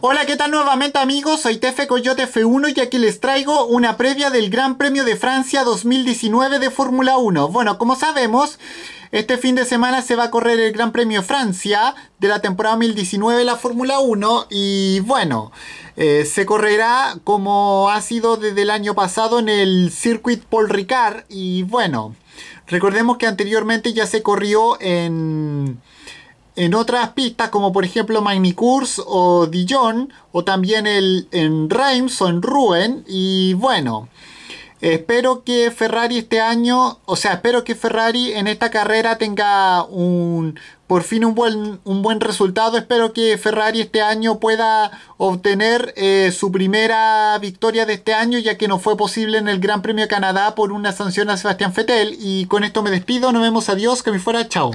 Hola, ¿qué tal nuevamente amigos? Soy Tefe Coyote F1 y aquí les traigo una previa del Gran Premio de Francia 2019 de Fórmula 1. Bueno, como sabemos, este fin de semana se va a correr el Gran Premio Francia de la temporada 2019 de la Fórmula 1 y bueno, eh, se correrá como ha sido desde el año pasado en el Circuit Paul Ricard y bueno, recordemos que anteriormente ya se corrió en en otras pistas como por ejemplo Magnicours o Dijon o también el, en Reims o en Rouen y bueno espero que Ferrari este año o sea espero que Ferrari en esta carrera tenga un por fin un buen, un buen resultado espero que Ferrari este año pueda obtener eh, su primera victoria de este año ya que no fue posible en el Gran Premio de Canadá por una sanción a Sebastián Fettel y con esto me despido nos vemos adiós que me fuera chao